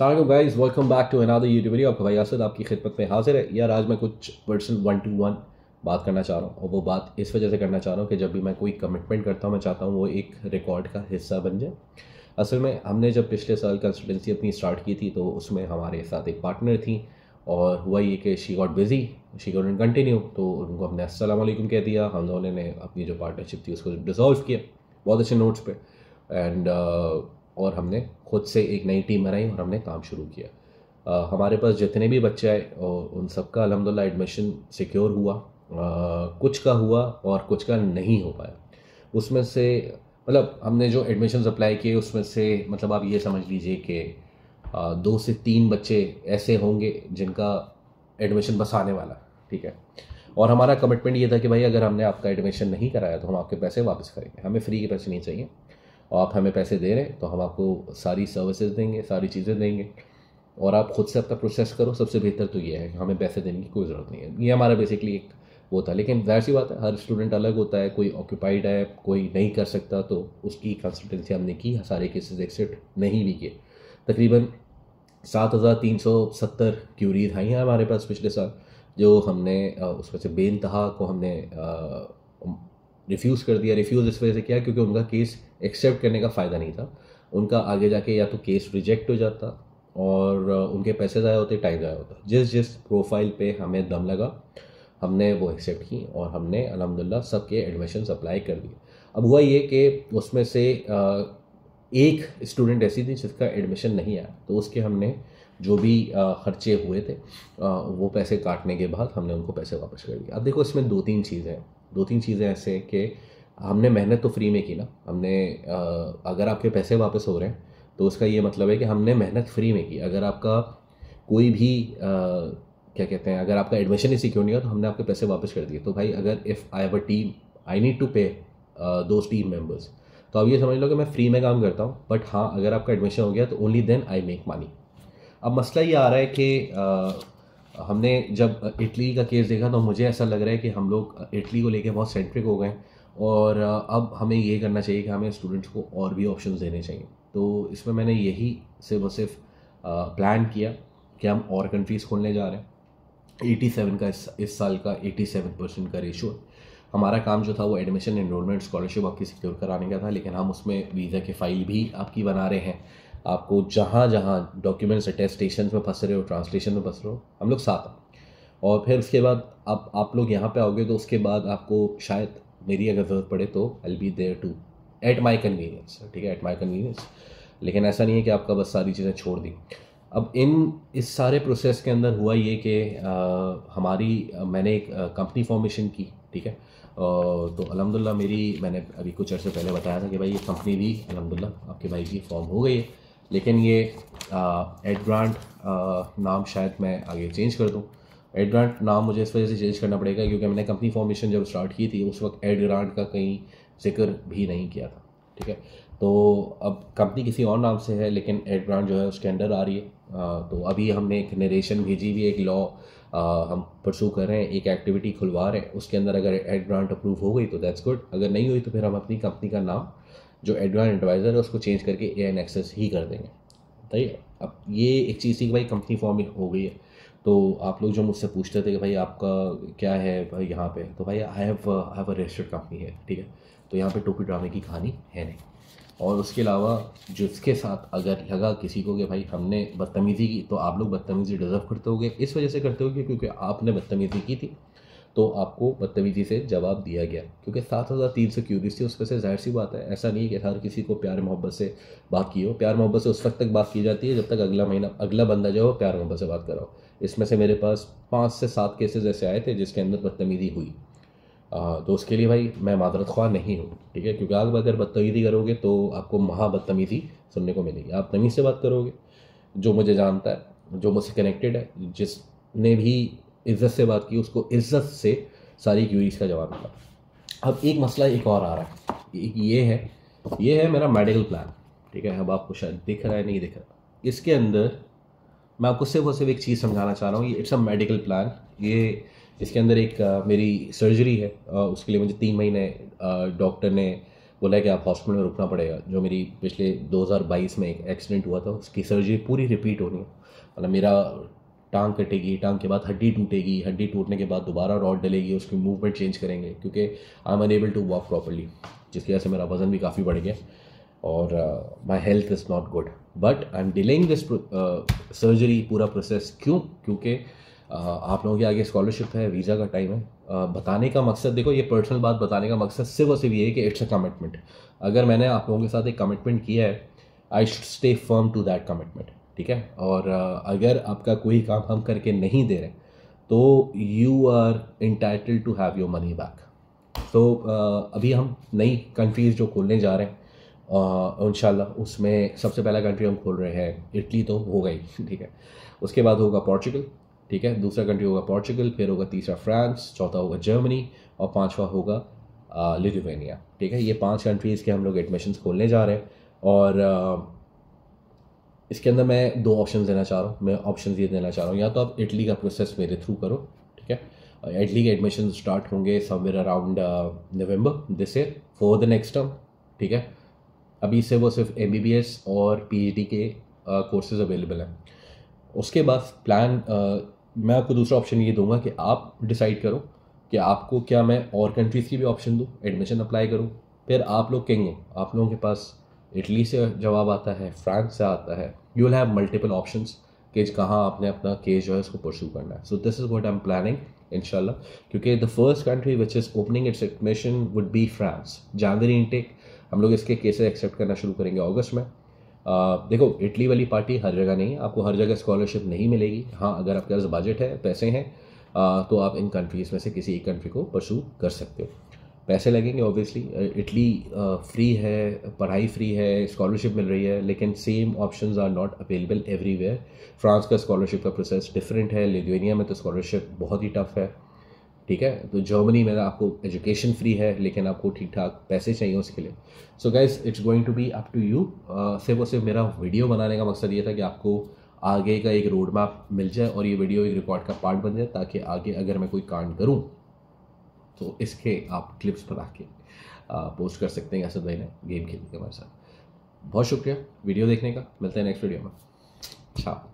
अल्लाम guys welcome back to another YouTube video आपका भाई असद आपकी खिदमत में हाजिर है यार आज मैं कुछ पर्सनल वन टू वन बात करना चाह रहा हूँ और वो बात इस वजह से करना चाह रहा हूँ कि जब भी मैं कोई कमिटमेंट करता हूँ मैं चाहता हूँ वो एक रिकॉर्ड का हिस्सा बन जाए असल में हमने जब पिछले साल कंसल्टेंसी अपनी स्टार्ट की थी तो उसमें हमारे साथ एक पार्टनर थी और हुआ ये कि she got busy she got in continue तो उनको हमने असलम कह दिया हम दोनों ने अपनी जो पार्टनरशिप थी उसको डिजॉल्व किया बहुत अच्छे नोट्स पर एंड और हमने खुद से एक नई टीम बनाई और हमने काम शुरू किया आ, हमारे पास जितने भी बच्चे आए और उन सबका अलहमदिल्ला एडमिशन सिक्योर हुआ आ, कुछ का हुआ और कुछ का नहीं हो पाया उसमें से मतलब हमने जो एडमिशन अप्लाई किए उसमें से मतलब आप ये समझ लीजिए कि दो से तीन बच्चे ऐसे होंगे जिनका एडमिशन बस आने वाला ठीक है और हमारा कमिटमेंट ये था कि भाई अगर हमने आपका एडमिशन नहीं कराया तो हम आपके पैसे वापस करेंगे हमें फ्री के पैसे नहीं चाहिए आप हमें पैसे दे रहे हैं तो हम आपको सारी सर्विसेज देंगे सारी चीज़ें देंगे और आप खुद से अपना प्रोसेस करो सबसे बेहतर तो ये है कि हमें पैसे देने की कोई ज़रूरत नहीं है ये हमारा बेसिकली एक वो था लेकिन जाहिर सी बात है हर स्टूडेंट अलग होता है कोई ऑक्यूपाइड है कोई नहीं कर सकता तो उसकी कंसल्टेंसी हमने की सारे केसेस एक्सेप्ट नहीं भी किए तकरीबन सात हज़ार तीन सौ सत्तर क्यूरीज आई हैं हमारे पास पिछले साल जो हमने उसमें से बेनतहा को हमने रिफ्यूज़ कर दिया रिफ्यूज़ इस वजह से किया क्योंकि उनका केस एक्सेप्ट करने का फ़ायदा नहीं था उनका आगे जाके या तो केस रिजेक्ट हो जाता और उनके पैसे ज़ाया होते टाइम ज़ाया होता जिस जिस प्रोफाइल पे हमें दम लगा हमने वो एक्सेप्ट की और हमने अलहमदिल्ला सबके एडमिशन अप्लाई कर दिए अब हुआ ये कि उसमें से एक स्टूडेंट ऐसी थी जिसका एडमिशन नहीं आया तो उसके हमने जो भी ख़र्चे हुए थे वो पैसे काटने के बाद हमने उनको पैसे वापस कर दिए अब देखो इसमें दो तीन चीज़ें दो तीन चीज़ें ऐसे कि हमने मेहनत तो फ्री में की ना हमने अगर आपके पैसे वापस हो रहे हैं तो उसका ये मतलब है कि हमने मेहनत फ्री में की अगर आपका कोई भी आ, क्या कहते हैं अगर आपका एडमिशन ही सिक्योर नहीं हो तो हमने आपके पैसे वापस कर दिए तो भाई अगर if I have a team I need to pay those team members तो अब ये समझ लो कि मैं फ्री में काम करता हूँ बट हाँ अगर आपका एडमिशन हो गया तो only then I make money अब मसला ये आ रहा है कि हमने जब इटली का केस देखा तो मुझे ऐसा लग रहा है कि हम लोग इटली को लेके बहुत सेंट्रिक हो गए और अब हमें ये करना चाहिए कि हमें स्टूडेंट्स को और भी ऑप्शन देने चाहिए तो इसमें मैंने यही सिर्फ और सिर्फ प्लान किया कि हम और कंट्रीज़ खोलने जा रहे हैं 87 का इस, इस साल का 87 परसेंट का रेशो है हमारा काम जो था वो एडमिशन एनरोलमेंट स्कॉलरशिप आपकी सिक्योर कराने का था लेकिन हम उसमें वीज़ा के फाइल भी आपकी बना रहे हैं आपको जहाँ जहाँ डॉक्यूमेंट्स अटेस्टेशन में फंस रहे हो ट्रांसलेशन में फंस रहे हो हम लोग साथ हैं और फिर उसके बाद आप आप लोग यहाँ पे आओगे तो उसके बाद आपको शायद मेरी अगर ज़रूरत पड़े तो I be there to at my convenience ठीक है एट माई कन्वीनियंस लेकिन ऐसा नहीं है कि आपका बस सारी चीज़ें छोड़ दी अब इन इस सारे प्रोसेस के अंदर हुआ ये कि हमारी मैंने एक कंपनी फॉर्मेशन की ठीक है तो अलहमदिल्ला मेरी मैंने अभी कुछ अर्से पहले बताया था कि भाई ये कंपनी भी अलहमदिल्ला आपके भाई की फॉर्म हो गई है लेकिन ये एड ग्रांट नाम शायद मैं आगे चेंज कर दूँ एड ग्रांट नाम मुझे इस वजह से चेंज करना पड़ेगा क्योंकि मैंने कंपनी फॉर्मेशन जब स्टार्ट की थी उस वक्त एड ग्रांट का कहीं जिक्र भी नहीं किया था ठीक है तो अब कंपनी किसी और नाम से है लेकिन एड ग्रांट जो है उसके अंडर आ रही है आ, तो अभी हमने एक नरेशन भेजी हुई एक लॉ हम परसू कर रहे हैं एक एक्टिविटी खुलवा रहे हैं उसके अंदर अगर एड ग्रांट अप्रूव हो गई तो दैट्स गुड अगर नहीं हुई तो फिर हम अपनी कंपनी का नाम जो एडवांस एडवाइज़र है उसको चेंज करके ए एन एक्सेस ही कर देंगे बताइए अब ये एक चीज़ थी कि भाई कंपनी फॉर्म हो गई है तो आप लोग जो मुझसे पूछते थे कि भाई आपका क्या है भाई यहाँ पे तो भाई I have have a registered company है ठीक है तो यहाँ पे टोपी ड्रामे की कहानी है नहीं और उसके अलावा जिसके साथ अगर लगा किसी को कि भाई हमने बदतमीज़ी की तो आप लोग बदतमीज़ी डिज़र्व करते होगे इस वजह से करते होगे क्योंकि आपने बदतमीज़ी की थी तो आपको बदतमीजी से जवाब दिया गया क्योंकि सात हज़ार तीन सौ क्यूरीज थी उसमें से जाहिर सी बात है ऐसा नहीं कि हर किसी को प्यार मोहब्बत से बात की हो प्यार मोहब्बत से उस वक्त तक बात की जाती है जब तक अगला महीना अगला बंदा जो हो प्यार मोहब्बत से बात कराओ इसमें से मेरे पास पाँच से सात केसेज ऐसे आए थे जिसके अंदर बदतमीजी हुई आ, तो उसके लिए भाई मैं मादरत ख्वाह नहीं हूँ ठीक है क्योंकि आप अगर बदतमीजी करोगे तो आपको महा बदतमीजी सुनने को मिलेगी आप तमीज़ से बात करोगे जो मुझे जानता है जो मुझसे कनेक्टेड है जिसने भी इज्जत से बात की उसको इज्जत से सारी क्यूरीज का जवाब मिला अब एक मसला एक और आ रहा है ये है ये है मेरा मेडिकल प्लान ठीक है अब आपको शायद दिख रहा है नहीं दिख रहा इसके अंदर मैं आपको सिर्फ और सिर्फ एक चीज़ समझाना चाह रहा हूँ ये इट्स अ मेडिकल प्लान ये इसके अंदर एक आ, मेरी सर्जरी है आ, उसके लिए मुझे तीन महीने डॉक्टर ने बोला है कि आप हॉस्पिटल में रुकना पड़ेगा जो मेरी पिछले 2022 में एक एक्सीडेंट हुआ था उसकी सर्जरी पूरी रिपीट होनी है मतलब मेरा टांग कटेगी टांग के बाद हड्डी टूटेगी हड्डी टूटने के बाद दोबारा रॉड डलेगी उसकी मूवमेंट चेंज करेंगे क्योंकि I am unable to walk properly जिसकी वजह से मेरा वज़न भी काफ़ी बढ़ गया और my health is not good but I am delaying this surgery पूरा प्रोसेस क्यों क्योंकि uh, आप लोगों के आगे स्कॉलरशिप है वीज़ा का टाइम है uh, बताने का मकसद देखो ये पर्सनल बात बताने का मकसद सिर्फ और सिर्फ ये है कि इट्स अ कमिटमेंट अगर मैंने आप लोगों के साथ एक कमिटमेंट किया है I should stay firm to that commitment ठीक है और अगर आपका कोई काम हम करके नहीं दे रहे तो you are entitled to have your money back तो अभी हम नई कंट्रीज़ जो खोलने जा रहे हैं इन उसमें सबसे पहला कंट्री हम खोल रहे हैं इटली तो हो गई ठीक है उसके बाद होगा पोर्चुगल ठीक है दूसरा कंट्री होगा पोर्चुगल फिर होगा तीसरा फ्रांस चौथा होगा जर्मनी और पांचवा होगा लिथुवेनिया ठीक है ये पांच कंट्रीज़ के हम लोग एडमिशन्स खोलने जा रहे हैं और आ, इसके अंदर मैं दो ऑप्शन देना चाह रहा हूँ मैं ऑप्शन ये देना चाह रहा हूँ या तो आप इटली का प्रोसेस मेरे थ्रू करो ठीक है इटली के एडमिशन स्टार्ट होंगे somewhere around November this year for the next term ठीक है अभी से वो सिर्फ एम बी बी एस और पी एच डी के कोर्सेज uh, अवेलेबल हैं उसके बाद प्लान uh, मैं आपको दूसरा ऑप्शन ये दूंगा कि आप डिसाइड करो कि आपको क्या मैं और कंट्रीज़ की भी ऑप्शन दूँ एडमिशन अप्लाई करूँ फिर आप लोग कहेंगे आप लोगों के पास इटली से जवाब आता है फ्रांस से आता है you will have multiple option कि कहाँ आपने अपना केस जो है उसको परस्यू करना है so this is what I am planning इनशाला क्योंकि the first country which is opening its admission would be France January intake हम लोग इसके केसेस एक्सेप्ट करना शुरू करेंगे अगस्त में आ, uh, देखो इटली वाली पार्टी हर जगह नहीं आपको हर जगह स्कॉलरशिप नहीं मिलेगी हाँ अगर आपके पास बजट है पैसे हैं uh, तो आप इन कंट्रीज़ में से किसी एक कंट्री को परसू कर सकते हो पैसे लगेंगे ऑब्वियसली इटली फ्री है पढ़ाई फ्री है स्कॉलरशिप मिल रही है लेकिन same options are not available everywhere France का स्कॉलरशिप का प्रोसेस डिफरेंट है लिथुनिया में तो स्कॉलरशिप बहुत ही टफ है ठीक है तो जर्मनी में तो आपको एजुकेशन फ्री है लेकिन आपको ठीक ठाक पैसे चाहिए उसके लिए so guys it's going to be up to you सिर्फ और सिर्फ मेरा वीडियो बनाने का मकसद ये था कि आपको आगे का एक रोड मैप मिल जाए और ये वीडियो एक रिकॉर्ड का पार्ट बन जाए ताकि आगे अगर मैं कोई कांड करूँ तो इसके आप क्लिप्स बना के पोस्ट कर सकते हैं असद भाई ने गेम खेलने के हमारे साथ बहुत शुक्रिया वीडियो देखने का मिलता है नेक्स्ट वीडियो में अच्छा